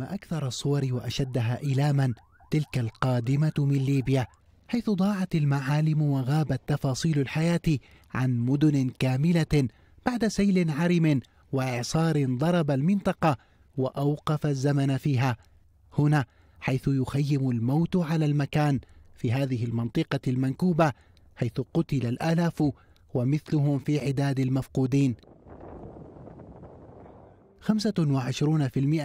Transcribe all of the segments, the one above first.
ما أكثر الصور وأشدها إيلاما تلك القادمة من ليبيا حيث ضاعت المعالم وغابت تفاصيل الحياة عن مدن كاملة بعد سيل عرم وإعصار ضرب المنطقة وأوقف الزمن فيها هنا حيث يخيم الموت على المكان في هذه المنطقة المنكوبة حيث قتل الآلاف ومثلهم في عداد المفقودين 25%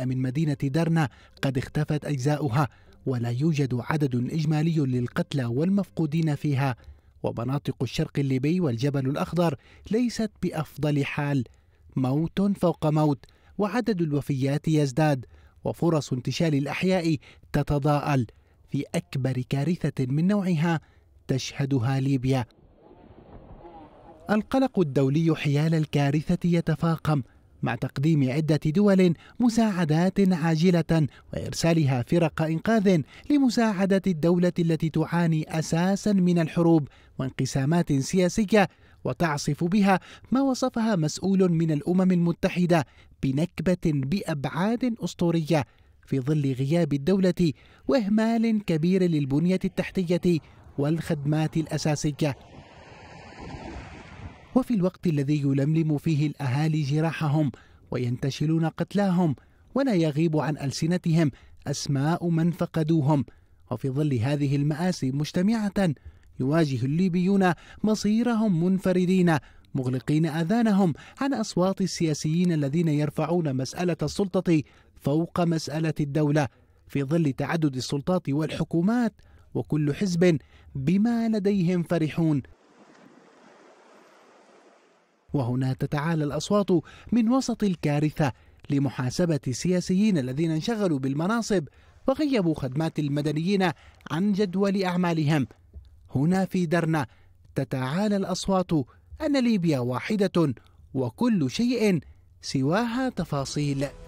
من مدينة درنا قد اختفت أجزاؤها ولا يوجد عدد إجمالي للقتلى والمفقودين فيها ومناطق الشرق الليبي والجبل الأخضر ليست بأفضل حال موت فوق موت وعدد الوفيات يزداد وفرص انتشال الأحياء تتضاءل في أكبر كارثة من نوعها تشهدها ليبيا القلق الدولي حيال الكارثة يتفاقم مع تقديم عدة دول مساعدات عاجلة وإرسالها فرق إنقاذ لمساعدة الدولة التي تعاني أساسا من الحروب وانقسامات سياسية وتعصف بها ما وصفها مسؤول من الأمم المتحدة بنكبة بأبعاد أسطورية في ظل غياب الدولة وإهمال كبير للبنية التحتية والخدمات الأساسية وفي الوقت الذي يلملم فيه الأهالي جراحهم وينتشلون قتلاهم ولا يغيب عن ألسنتهم أسماء من فقدوهم وفي ظل هذه المآسي مجتمعة يواجه الليبيون مصيرهم منفردين مغلقين آذانهم عن أصوات السياسيين الذين يرفعون مسألة السلطة فوق مسألة الدولة في ظل تعدد السلطات والحكومات وكل حزب بما لديهم فرحون وهنا تتعالى الأصوات من وسط الكارثة لمحاسبة السياسيين الذين انشغلوا بالمناصب وغيبوا خدمات المدنيين عن جدول أعمالهم هنا في درنا تتعالى الأصوات أن ليبيا واحدة وكل شيء سواها تفاصيل